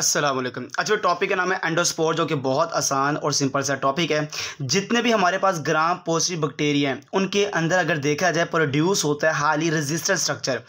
असलम अच्छा टॉपिक का नाम है एंडोस्पोर जो कि बहुत आसान और सिंपल सा टॉपिक है जितने भी हमारे पास ग्राम पोस्टिव बैक्टीरिया हैं उनके अंदर अगर देखा जाए प्रोड्यूस होता है हाली रजिस्टर स्ट्रक्चर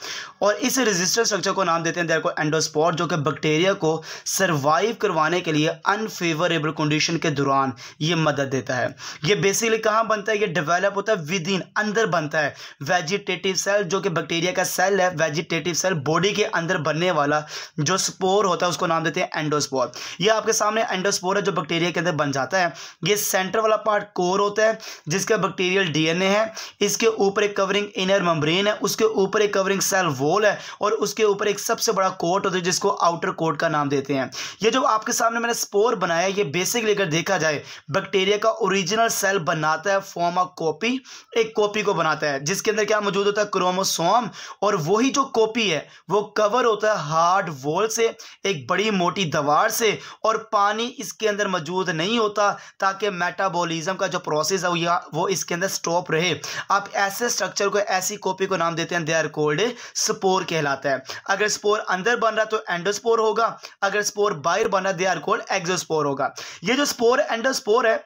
और इस रजिस्टर स्ट्रक्चर को नाम देते हैं देर को एंडोस्पोर जो कि बैक्टीरिया को सर्वाइव करवाने के लिए अनफेवरेबल कंडीशन के दौरान ये मदद देता है ये बेसिकली कहाँ बनता है ये डिवेलप होता है विद इन अंदर बनता है वेजिटेटिव सेल जो कि बैक्टीरिया का सेल है वेजिटेटिव सेल बॉडी के अंदर बनने वाला जो स्पोर होता है उसको नाम देते कहते हैं एंडोस्पोर ये आपके सामने एंडोस्पोर है जो बैक्टीरिया के अंदर बन जाता है ये सेंटर वाला पार्ट कोर होता है जिसका बैक्टीरियल डीएनए है इसके ऊपर एक कवरिंग इनर मम्ब्रेन है उसके ऊपर एक कवरिंग सेल वॉल है और उसके ऊपर एक सबसे बड़ा कोट होता है जिसको आउटर कोट का नाम देते हैं ये जो आपके सामने मैंने स्पोर बनाया ये बेसिकली अगर देखा जाए बैक्टीरिया का ओरिजिनल सेल बनाता है फॉर्म ऑफ कॉपी एक कॉपी को बनाता है जिसके अंदर क्या मौजूद होता है क्रोमोसोम और वही जो कॉपी है वो कवर होता है हार्ड वॉल से एक बड़ी मोटी दवार से और पानी इसके अंदर मौजूद नहीं होता ताकि मेटाबॉलिज्म का जो प्रोसेस है वो इसके अंदर स्टॉप रहे आप ऐसे स्ट्रक्चर को ऐसी कॉपी को नाम देते हैं दे आर कोल्ड स्पोर कहलाता है अगर स्पोर अंदर बन रहा तो एंडोस्पोर होगा अगर स्पोर बाहर बन रहा दे आर कोल्ड एग्जोस्पोर होगा ये जो स्पोर एंडोस्पोर है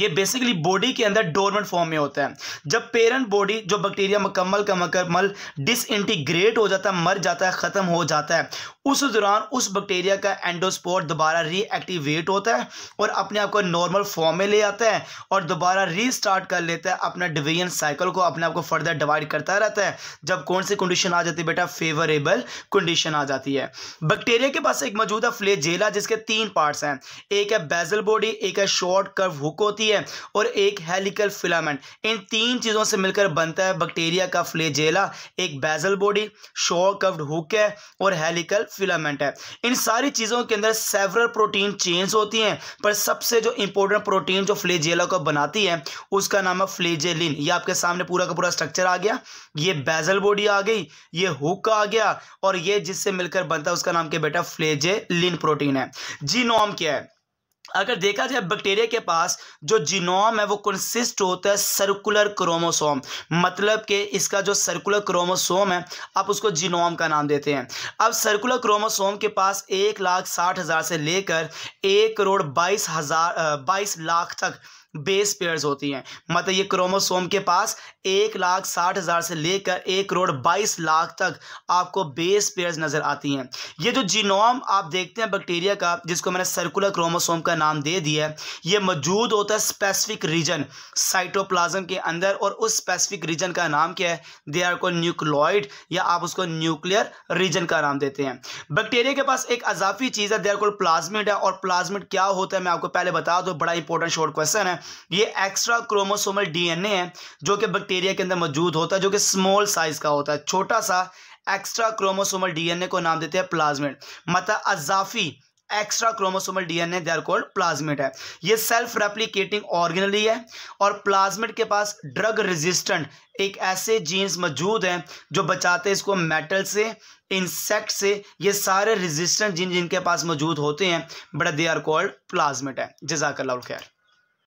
ये बेसिकली बॉडी के अंदर डोरमेंट फॉर्म में होता है जब पेरेंट बॉडी जो बैक्टीरिया मुकम्मल का मकम्मल डिसइंटीग्रेट हो जाता है मर जाता है ख़त्म हो जाता है उस दौरान उस बैक्टीरिया का एंडोस्पोर दोबारा रीएक्टिवेट होता है और अपने आप को नॉर्मल फॉर्म में ले आता है और दोबारा रीस्टार्ट कर लेता है अपना डिवीजन साइकिल को अपने आप को फर्दर डिवाइड करता रहता है जब कौन सी कंडीशन आ जाती है बेटा फेवरेबल कंडीशन आ जाती है बैक्टीरिया के पास एक मौजूदा फ्लेजेला जिसके तीन पार्ट्स हैं एक है बेजल बॉडी एक है शॉर्ट कर्व हुक होती होती है और एक हेलिकल फिलामेंट इन तीन चीज़ों से मिलकर बनता है बैक्टीरिया का फ्लेजेला एक basal body show curved hook है और हेलिकल फिलामेंट है इन सारी चीज़ों के अंदर सेवरल प्रोटीन चेंज होती हैं पर सबसे जो इंपॉर्टेंट प्रोटीन जो फ्लेजेला को बनाती है उसका नाम है फ्लेजेलिन ये आपके सामने पूरा का पूरा स्ट्रक्चर आ गया ये बेजल बॉडी आ गई ये हुक आ गया और ये जिससे मिलकर बनता है उसका नाम क्या बेटा फ्लेजेलिन प्रोटीन है जीनोम क्या है अगर देखा जाए बैक्टीरिया के पास जो जीनोम है वो कंसिस्ट होता है सर्कुलर क्रोमोसोम मतलब कि इसका जो सर्कुलर क्रोमोसोम है आप उसको जीनोम का नाम देते हैं अब सर्कुलर क्रोमोसोम के पास एक लाख साठ हज़ार से लेकर एक करोड़ बाईस हज़ार बाईस लाख तक बेस पेयर्स होती हैं मतलब ये क्रोमोसोम के पास एक लाख साठ हज़ार से लेकर एक करोड़ बाईस लाख तक आपको बेस पेयर्स नज़र आती हैं ये जो जीनोम आप देखते हैं बैक्टीरिया का जिसको मैंने सर्कुलर क्रोमोसोम का का नाम दे दिया है ये मौजूद होता है स्पेसिफिक रीजन साइटोप्लाज्म के अंदर और उस स्पेसिफिक रीजन का नाम क्या है दे आर को न्यूक्लॉइड या आप उसको न्यूक्लियर रीजन का नाम देते हैं बैक्टीरिया के पास एक अजाफी चीज़ है दे आर को प्लाज्मिड है और प्लाज्मिड क्या होता है मैं आपको पहले बता दूँ बड़ा इंपॉर्टेंट शॉर्ट क्वेश्चन है ये एक्स्ट्रा क्रोमोसोमल डीएनए है जो कि बैक्टीरिया के अंदर मौजूद होता है जो कि स्मॉल साइज का होता है छोटा सा एक्स्ट्रा क्रोमोसोमल डीएनए को नाम देते हैं प्लाज्मिड मतलब अजाफी extra chromosomal DNA they are called plasmid है ये सेल्फ रेप्लीकेटिंग ऑर्गेनली है और प्लाज्मिड के पास ड्रग रेजिस्टेंट एक ऐसे जीन्स मौजूद हैं जो बचाते हैं इसको मेटल से इंसेक्ट से ये सारे रेजिस्टेंट जीन जिनके पास मौजूद होते हैं but they are called plasmid है जजाकल्ला खैर